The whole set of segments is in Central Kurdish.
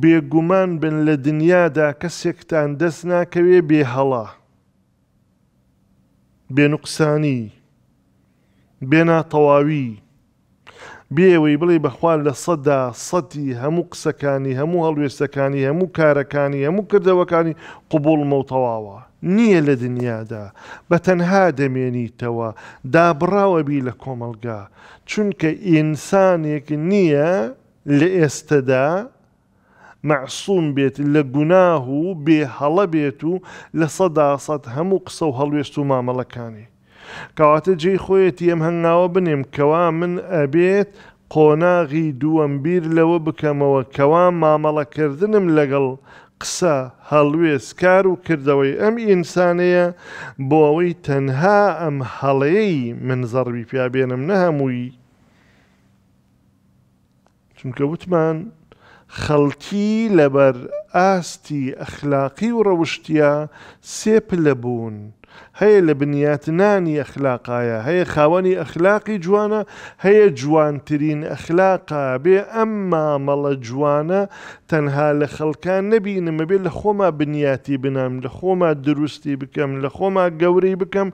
بێگومان بن لە دنیادا کەسێکتان دەست ناکەوێ بێهەڵا بێنقصانی بێناتەواوی بێوەی بڵێ بەخوال لە سەدا سەتی هەموو قسەکانی هەموو هەڵوێستەکانی هەموو کارەکانی هەموو کردەوەکانی قوبڵ مەوتەواوە نییە لە دنیادا بە تەنها دەمێنیتەوە دابڕاوە بی لە کۆمەلگا چونکە ئینسانێک نییە لە ئێستەدا معسووم بێت لە گوناه و بێ هەڵە بێت و لە سەداسەد هەموو قسە و هەڵوێست و مامەڵەکانی. کەواتە جێ خۆیەتی ئەم هەنگاوە بنێم کەوا من ئەبێت قۆناغی دووەم بیر لەوە بکەمەوە کەوا مامەڵەکردنم لەگەڵ قسە هەڵوێست کار و کردەوەی ئەم ئینسانەیە بۆ ئەوەی تەنها ئەم هەڵەیەی من زەڕوی پیابێنم نە هەمووی. چونکە وتمان خەڵکی لەبەر ئاستی ئەخلاقی و ڕەوشتیا سێپل لەبوون. هەیە لە بنیاتنانی ئەخلاقایە هەیە خاوەنی ئەخلاقی جوانە هەیە جوانترین ئەخلاقا بێ ئەم مامەڵە جوانە تەنها لە خەڵکان نەبینمە بێ لە خۆما بنیاتی بنام لە خۆما دروستی بکەم لە خۆما گەوری بکەم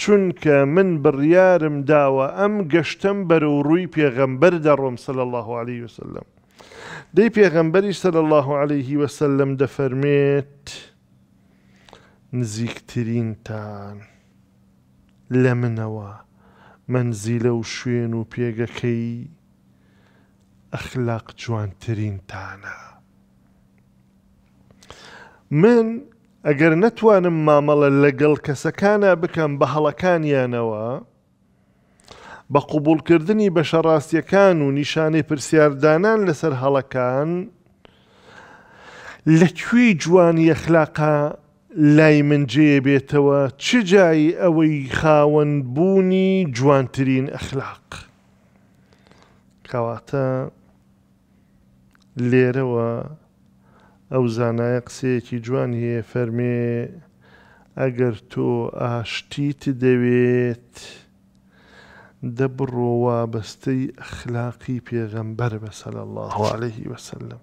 چونکە من بڕیارم داوە ئەم گەشتم بەرە و ڕووی پێغەمبەر دەڕۆم سل الله عليه وسلم. دەی پێغەمبەری سەر الله عليهەیهی وەسەر لەم دەفەرمێت نزیکترینتان لە منەوە منزی لە و شوێن و پێگەکەی ئەخلاق جوانترینتانە من ئەگەر نەتوانم مامەڵە لەگەڵ کەسەکانە بکەم بە هەڵەکانیانەوە بە قوبولکردنی بەشەڕاستیەکان و نیشانەی پرسیاردانان لەسەر هەڵەکان لەکوێ جوانی ئەخلاقا لای منجێ بێتەوە چ جایی ئەوەی خاوەند بوونی جوانترین ئەخلاق کەواتە لێرەوە ئەو زانایە قسەیەکی جوان هەیە فەرمێ ئەگەر تۆ ئاشتیت دەوێت. دەبڕۆوە بەستەی خلاقی پێغەمبەر بەسەل الله عليه وسلم